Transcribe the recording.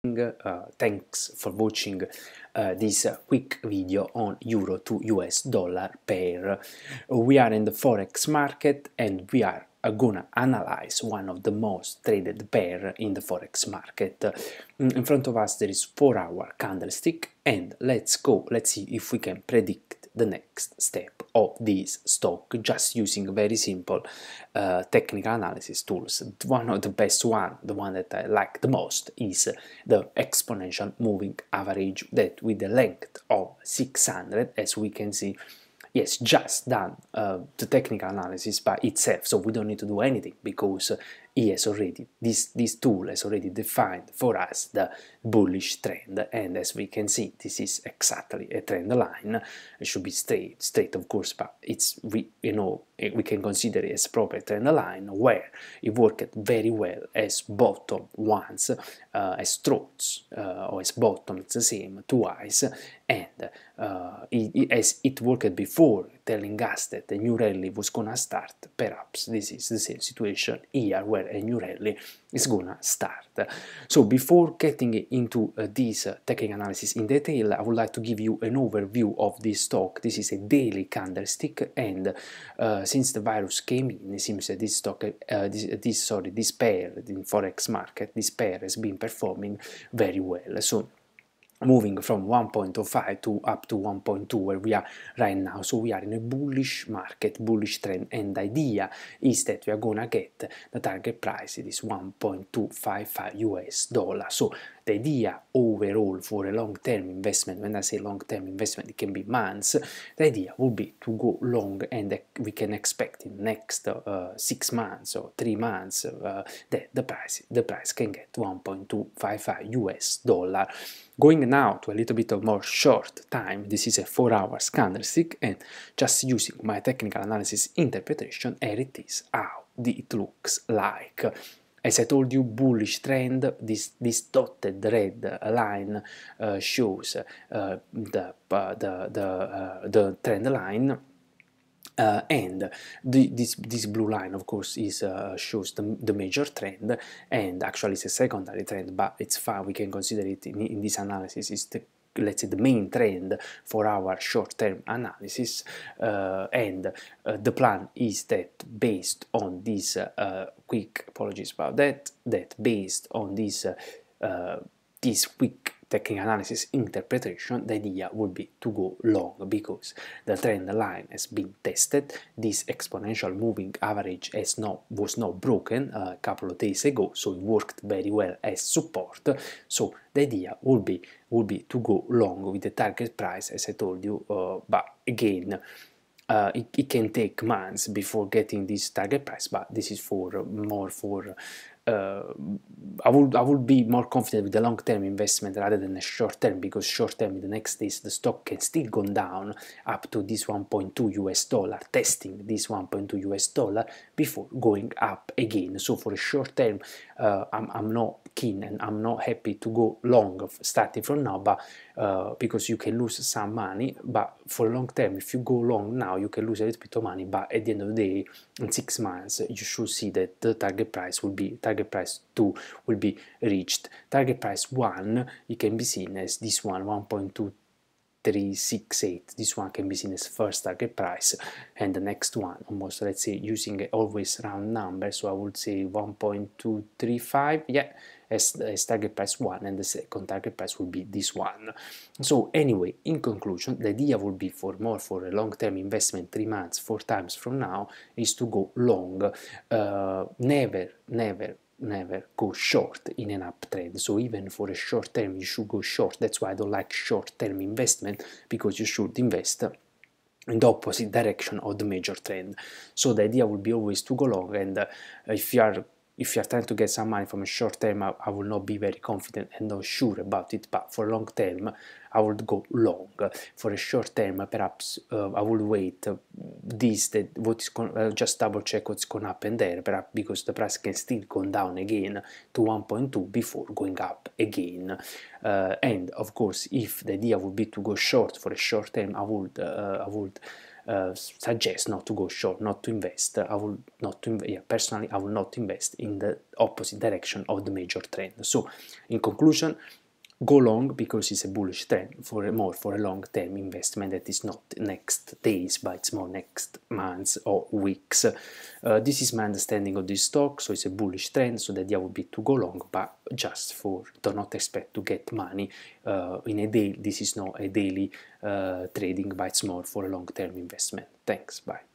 Uh, thanks for watching uh, this uh, quick video on euro to US dollar pair. We are in the forex market and we are uh, gonna analyze one of the most traded pair in the forex market. Mm, in front of us there is 4 hour candlestick and let's go, let's see if we can predict the next step of this stock just using very simple uh, technical analysis tools. One of the best one, the one that I like the most, is the exponential moving average that with the length of 600 as we can see yes, just done uh, the technical analysis by itself, so we don't need to do anything because he has already, this, this tool has already defined for us the bullish trend and as we can see this is exactly a trend line, it should be straight, straight of course, but it's, we, you know, we can consider it as proper trend line where it worked very well as bottom once, uh, as throats uh, or as bottom, it's the same twice, and uh, it, it, as it worked before telling us that a new rally was gonna start, perhaps this is the same situation here where a new rally is gonna start. So before getting into uh, this uh, technical analysis in detail, I would like to give you an overview of this stock. This is a daily candlestick and uh, since the virus came in, it seems that this stock, uh, this, this, sorry, this pair in Forex market, this pair has been performing very well. So moving from 1.05 to up to 1.2 where we are right now so we are in a bullish market bullish trend and idea is that we are gonna get the target price it is 1.255 us dollar so the idea overall for a long-term investment, when I say long-term investment, it can be months, the idea would be to go long and we can expect in next uh, six months or three months uh, that the price, the price can get 1.255 US dollar. Going now to a little bit of more short time, this is a 4 hours candlestick and just using my technical analysis interpretation, here it is how it looks like as I told you, bullish trend, this, this dotted red line uh, shows uh, the, uh, the, the, uh, the trend line uh, and the, this this blue line of course is uh, shows the, the, major trend and actually it's a secondary trend but it's fine we can consider it in, in this analysis the let's say the main trend for our short-term analysis uh, and uh, the plan is that based on this uh, quick apologies about that that based on this this weak technical analysis interpretation, the idea would be to go long because the trend line has been tested, this exponential moving average has not, was not broken uh, a couple of days ago, so it worked very well as support, so the idea would be, would be to go long with the target price as I told you, uh, but again, uh, it, it, can take months before getting this target price, but this is for more for uh, I would I would be more confident with the long term investment rather than the short term because short term the next days the stock can still go down up to this 1.2 US dollar testing this 1.2 US dollar before going up again. So for a short term, uh, I'm, I'm not keen and I'm not happy to go long starting from now, but uh, because you can lose some money. But for long term, if you go long now, you can lose a little bit of money. But at the end of the day, in six months, you should see that the target price will be target target price 2 will be reached. Target price 1, it can be seen as this one, 1.2368. This one can be seen as first target price and the next one, almost, let's say, using always round number, so I would say 1.235, yeah, as, as, target price 1 and the second target price will be this one. So anyway, in conclusion, the idea would be for more for a long-term investment, 3 months, 4 times from now, is to go long, uh, never, never never go short in an uptrend. So even for a short term, you should go short. That's why I don't like short term investment because you should invest in the opposite direction of the major trend. So the idea would be always to go long and uh, if you are if you are trying to get some money from a short term, I, I will not be very confident and not sure about it. But for long term, I would go long. For a short term, perhaps uh, I would wait. Uh, this that what is going uh, just double check what's going to happen there, perhaps because the price can still go down again to 1.2 before going up again. Uh, and of course, if the idea would be to go short for a short term, I would uh, I would uh, suggest not to go short, not to invest. I will not to yeah, personally I will not invest in the opposite direction of the major trend. So, in conclusion, go long because it's a bullish trend for a more for a long-term investment that is not next days but it's more next months or weeks uh, this is my understanding of this stock so it's a bullish trend so the idea would be to go long but just for do not expect to get money uh, in a day this is not a daily uh, trading but it's more for a long-term investment thanks bye